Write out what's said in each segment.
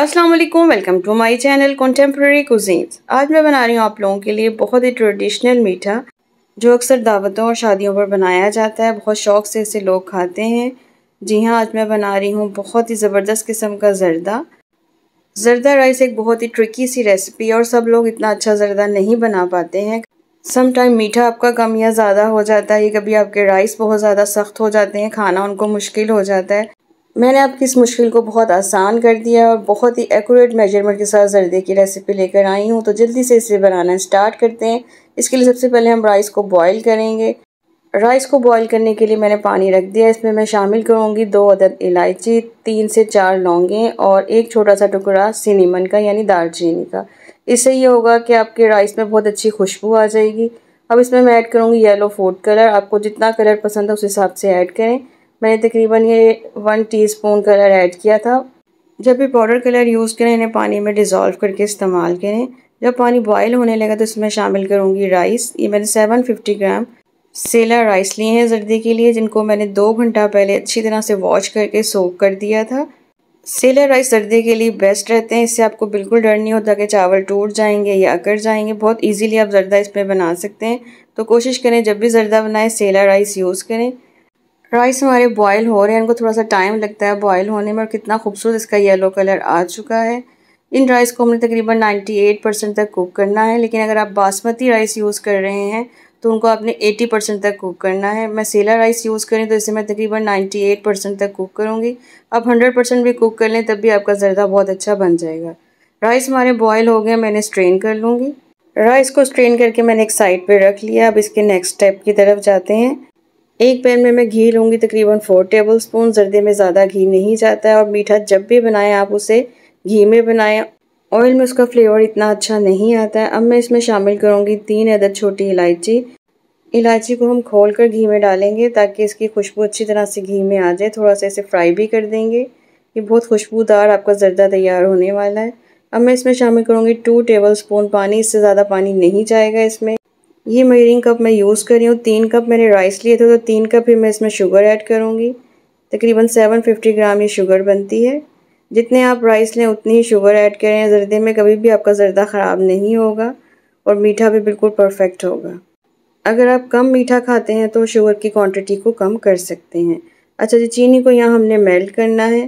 अस्सलाम वालेकुम welcome to my channel contemporary cuisines आज मैं बना रही हूँ आप लोगों के लिए बहुत ही ट्रेडिशनल मीठा जो अक्सर दावतों और शादियों पर बनाया जाता है बहुत शौक से इसे लोग खाते हैं जी हाँ आज मैं बना रही हूँ बहुत ही ज़बरदस्त किस्म का ज़रदा ज़रदा राइस एक बहुत ही ट्रिकी सी रेसिपी है और सब लोग इतना अच्छा ज़रदा नहीं बना पाते हैं समटाइम मीठा आपका कम या ज़्यादा हो जाता है कभी आपके राइस बहुत ज़्यादा सख्त हो जाते हैं खाना उनको मुश्किल हो जाता है मैंने आपकी इस मुश्किल को बहुत आसान कर दिया और बहुत ही एक्यूरेट मेजरमेंट के साथ जर्दे की रेसिपी लेकर आई हूँ तो जल्दी से इसे बनाना स्टार्ट करते हैं इसके लिए सबसे पहले हम राइस को बॉईल करेंगे राइस को बॉईल करने के लिए मैंने पानी रख दिया इसमें मैं शामिल करूँगी दो अदद इलायची तीन से चार लौंगे और एक छोटा सा टुकड़ा सिनेमन का यानी दालचीनी का इससे ये होगा कि आपके राइस में बहुत अच्छी खुशबू आ जाएगी अब इसमें मैं ऐड करूँगी येलो फूड कलर आपको जितना कलर पसंद है उस हिसाब से ऐड करें मैंने तकरीबन ये वन टीस्पून कलर ऐड किया था जब भी पाउडर कलर यूज़ करें इन्हें पानी में डिज़ोल्व करके इस्तेमाल करें जब पानी बॉयल होने लगा तो इसमें शामिल करूँगी राइस ये मैंने 750 ग्राम सेला राइस लिए हैं जर्दी के लिए जिनको मैंने दो घंटा पहले अच्छी तरह से वॉश करके सोक कर दिया था सेला राइस सर्दी के लिए बेस्ट रहते हैं इससे आपको बिल्कुल डर नहीं होता कि चावल टूट जाएंगे या अकर जाएंगे बहुत इजीली आप जर्दा इसमें बना सकते हैं तो कोशिश करें जब भी जर्दा बनाएं सेला राइस यूज़ करें राइस हमारे बॉयल हो रहे हैं इनको थोड़ा सा टाइम लगता है बॉयल होने में और कितना खूबसूरत इसका येलो कलर आ चुका है इन राइस को हमने तकरीबन 98 परसेंट तक कुक करना है लेकिन अगर आप बासमती राइस यूज़ कर रहे हैं तो उनको आपने 80 परसेंट तक कुक करना है मैं सेला राइस यूज़ करें तो इसे मैं तकरीबन 98 परसेंट तक कुक करूँगी आप 100 परसेंट भी कुक कर लें तब भी आपका जरदा बहुत अच्छा बन जाएगा राइस हमारे बॉयल हो गए मैंने स्ट्रेन कर लूँगी राइस को स्ट्रेन करके मैंने एक साइड पर रख लिया अब इसके नेक्स्ट स्टेप की तरफ जाते हैं एक पैन में मैं घी लूँगी तकरीबन फोर टेबल स्पून जर्दे में ज़्यादा घी नहीं जाता है और मीठा जब भी बनाएं आप उसे घी में बनाएं ऑयल में उसका फ्लेवर इतना अच्छा नहीं आता है अब मैं इसमें शामिल करूँगी तीन अदर छोटी इलायची इलायची को हम खोल कर घी में डालेंगे ताकि इसकी खुशबू अच्छी तरह से घी में आ जाए थोड़ा सा इसे फ्राई भी कर देंगे ये बहुत खुशबूदार आपका जर्दा तैयार होने वाला है अब मैं इसमें शामिल करूँगी टू टेबल स्पून पानी इससे ज़्यादा पानी नहीं जाएगा इसमें ये मेजरिंग कप मैं यूज़ कर रही हूँ तीन कप मैंने राइस लिए थे तो तीन कप ही मैं इसमें शुगर ऐड करूँगी तकरीबन सेवन फिफ्टी ग्राम ये शुगर बनती है जितने आप राइस लें उतनी ही शुगर ऐड करें जर्दे में कभी भी आपका जर्दा ख़राब नहीं होगा और मीठा भी बिल्कुल परफेक्ट होगा अगर आप कम मीठा खाते हैं तो शुगर की क्वान्टिटी को कम कर सकते हैं अच्छा जी चीनी को यहाँ हमने मेल्ट करना है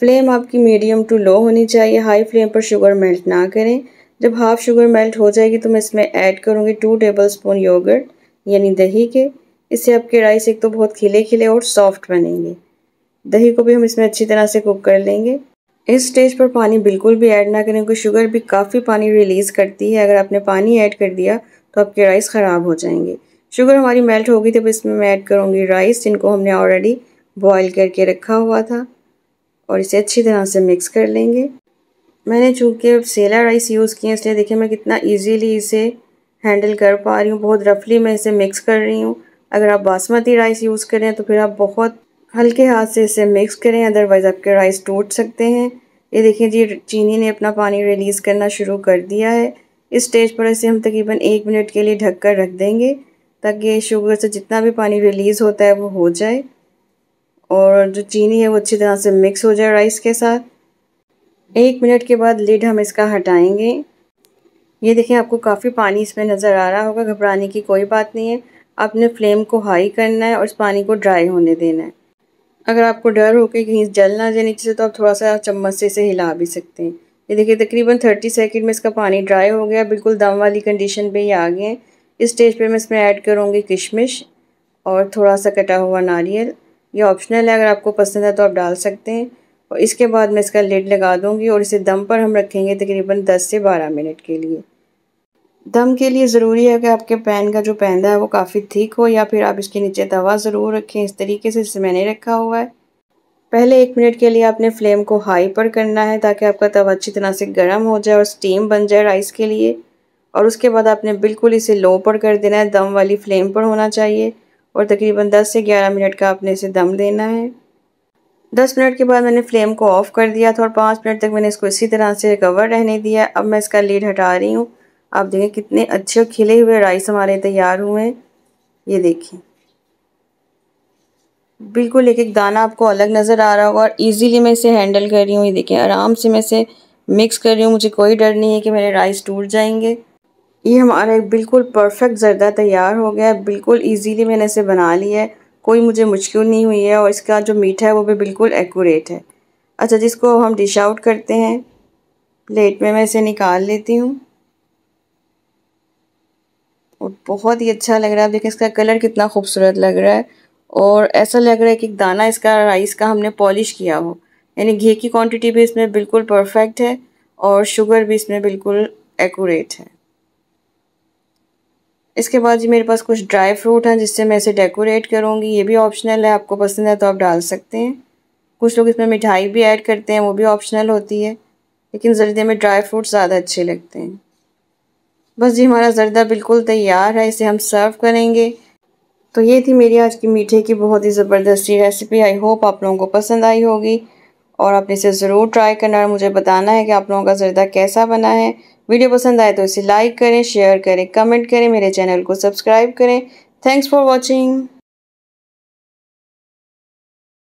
फ्लेम आपकी मीडियम टू लो होनी चाहिए हाई फ्लेम पर शुगर मेल्ट ना करें जब हाफ शुगर मेल्ट हो जाएगी तो मैं इसमें ऐड करूँगी टू टेबल स्पून योगर्ट यानी दही के इससे आपके राइस एक तो बहुत खिले खिले और सॉफ्ट बनेंगे दही को भी हम इसमें अच्छी तरह से कुक कर लेंगे इस स्टेज पर पानी बिल्कुल भी ऐड ना करें क्योंकि शुगर भी काफ़ी पानी रिलीज़ करती है अगर आपने पानी ऐड कर दिया तो आपके राइस ख़राब हो जाएंगे शुगर हमारी मेल्ट होगी तो इसमें मैं ऐड करूँगी राइस जिनको हमने ऑलरेडी बॉयल करके रखा हुआ था और इसे अच्छी तरह से मिक्स कर लेंगे मैंने चूँकि सेला राइस यूज़ किए इसलिए देखिए मैं कितना इजीली इसे हैंडल कर पा रही हूँ बहुत रफली मैं इसे मिक्स कर रही हूँ अगर आप बासमती राइस यूज़ करें तो फिर आप बहुत हल्के हाथ से इसे मिक्स करें अदरवाइज़ आपके राइस टूट सकते हैं ये देखिए जी चीनी ने अपना पानी रिलीज़ करना शुरू कर दिया है इस स्टेज पर इसे हम तकरीबन एक मिनट के लिए ढक कर रख देंगे ताकि शुगर से जितना भी पानी रिलीज़ होता है वो हो जाए और जो चीनी है वो अच्छी तरह से मिक्स हो जाए राइस के साथ एक मिनट के बाद लिड हम इसका हटाएंगे ये देखें आपको काफ़ी पानी इसमें नज़र आ रहा होगा घबराने की कोई बात नहीं है आपने फ्लेम को हाई करना है और इस पानी को ड्राई होने देना है अगर आपको डर हो कि कहीं जल ना जाए नीचे से तो आप थोड़ा सा चम्मच से इसे हिला भी सकते हैं ये देखिए तकरीबन थर्टी सेकेंड में इसका पानी ड्राई हो गया बिल्कुल दम वाली कंडीशन पे ही आ गए हैं इस स्टेज पे मैं इसमें ऐड करूँगी किशमिश और थोड़ा सा कटा हुआ नारियल ये ऑप्शनल है अगर आपको पसंद है तो आप डाल सकते हैं और इसके बाद मैं इसका लेड लगा दूंगी और इसे दम पर हम रखेंगे तकरीबन 10 से 12 मिनट के लिए दम के लिए ज़रूरी है कि आपके पैन का जो पैंदा है वो काफ़ी ठीक हो या फिर आप इसके नीचे दवा ज़रूर रखें इस तरीके से इसे मैंने रखा हुआ है पहले एक मिनट के लिए आपने फ्लेम को हाई पर करना है ताकि आपका तवा अच्छी तरह से गर्म हो जाए और स्टीम बन जाए राइस के लिए और उसके बाद आपने बिल्कुल इसे लो पर कर देना है दम वाली फ्लेम पर होना चाहिए और तकरीबन 10 से 11 मिनट का आपने इसे दम देना है दस मिनट के बाद मैंने फ्लेम को ऑफ़ कर दिया था और पाँच मिनट तक मैंने इसको इसी तरह से कवर रहने दिया अब मैं इसका लीड हटा रही हूँ आप देखें कितने अच्छे खिले हुए राइस हमारे तैयार हुए हैं ये देखिए बिल्कुल एक एक दाना आपको अलग नज़र आ रहा होगा और इजीली मैं इसे हैंडल कर रही हूँ ये देखिए आराम से मैं इसे मिक्स कर रही हूँ मुझे कोई डर नहीं है कि मेरे राइस टूट जाएंगे ये हमारा एक बिल्कुल परफेक्ट जरदा तैयार हो गया है बिल्कुल ईज़िली मैंने इसे बना लिया है कोई मुझे मुश्किल नहीं हुई है और इसका जो मीट है वो भी बिल्कुल एक्यूरेट है अच्छा जिसको हम डिश आउट करते हैं प्लेट में मैं इसे निकाल लेती हूँ और बहुत ही अच्छा लग रहा है आप देखें इसका कलर कितना खूबसूरत लग रहा है और ऐसा लग रहा है कि दाना इसका राइस का हमने पॉलिश किया हो यानी घी की क्वांटिटी भी इसमें बिल्कुल परफेक्ट है और शुगर भी इसमें बिल्कुल एक्यूरेट है इसके बाद जी मेरे पास कुछ ड्राई फ्रूट हैं जिससे मैं इसे डेकोरेट करूँगी ये भी ऑप्शनल है आपको पसंद है तो आप डाल सकते हैं कुछ लोग इसमें मिठाई भी ऐड करते हैं वो भी ऑप्शनल होती है लेकिन जर्दे में ड्राई फ्रूट ज़्यादा अच्छे लगते हैं बस जी हमारा जर्दा बिल्कुल तैयार है इसे हम सर्व करेंगे तो ये थी मेरी आज की मीठे की बहुत ही ज़बरदस्ती रेसिपी आई होप आप लोगों को पसंद आई होगी और आपने इसे ज़रूर ट्राई करना और मुझे बताना है कि आप लोगों का जर्दा कैसा बना है वीडियो पसंद आए तो इसे लाइक करें शेयर करें कमेंट करें मेरे चैनल को सब्सक्राइब करें थैंक्स फॉर वॉचिंग